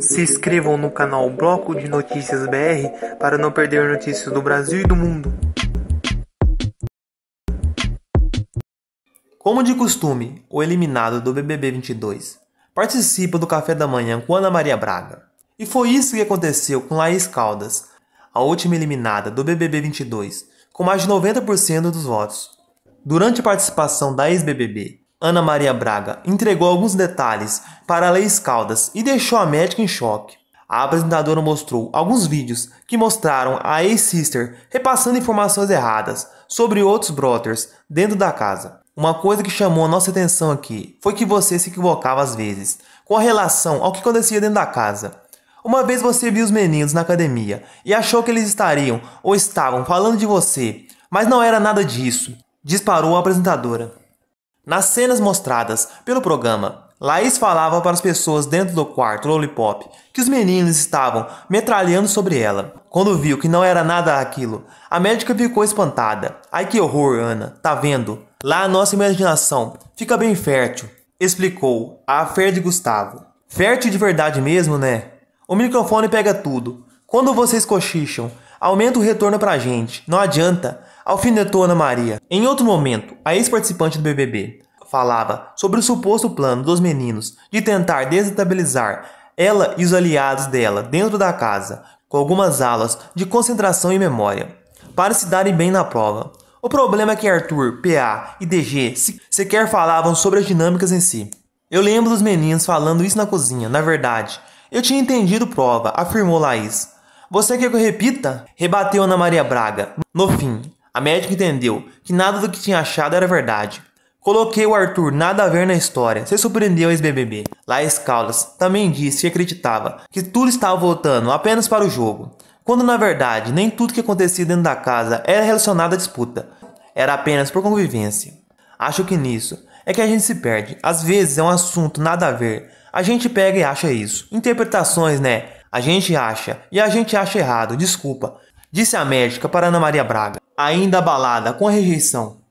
Se inscrevam no canal Bloco de Notícias BR para não perder notícias do Brasil e do mundo. Como de costume, o eliminado do BBB 22 participa do café da manhã com Ana Maria Braga. E foi isso que aconteceu com Laís Caldas, a última eliminada do BBB 22, com mais de 90% dos votos. Durante a participação da ex-BBB, Ana Maria Braga entregou alguns detalhes para a Leis Caldas e deixou a médica em choque. A apresentadora mostrou alguns vídeos que mostraram a ex-sister repassando informações erradas sobre outros brothers dentro da casa. Uma coisa que chamou a nossa atenção aqui foi que você se equivocava às vezes com relação ao que acontecia dentro da casa. Uma vez você viu os meninos na academia e achou que eles estariam ou estavam falando de você, mas não era nada disso, disparou a apresentadora. Nas cenas mostradas pelo programa, Laís falava para as pessoas dentro do quarto Lollipop que os meninos estavam metralhando sobre ela. Quando viu que não era nada aquilo, a médica ficou espantada. Ai que horror, Ana, tá vendo? Lá a nossa imaginação fica bem fértil, explicou a Fer de Gustavo. Fértil de verdade mesmo, né? O microfone pega tudo. Quando vocês cochicham, aumenta o retorno pra gente. Não adianta alfinetou Ana Maria. Em outro momento, a ex-participante do BBB falava sobre o suposto plano dos meninos de tentar desestabilizar ela e os aliados dela dentro da casa, com algumas aulas de concentração e memória, para se darem bem na prova. O problema é que Arthur, PA e DG sequer falavam sobre as dinâmicas em si. Eu lembro dos meninos falando isso na cozinha, na verdade. Eu tinha entendido prova, afirmou Laís. Você quer que eu repita? Rebateu Ana Maria Braga. No fim, a médica entendeu que nada do que tinha achado era verdade. Coloquei o Arthur nada a ver na história, se surpreendeu ex-BBB. Laís Caldas também disse que acreditava que tudo estava voltando apenas para o jogo, quando na verdade nem tudo que acontecia dentro da casa era relacionado à disputa, era apenas por convivência. Acho que nisso é que a gente se perde, às vezes é um assunto nada a ver, a gente pega e acha isso. Interpretações, né? A gente acha e a gente acha errado, desculpa, disse a médica para Ana Maria Braga, ainda abalada com a rejeição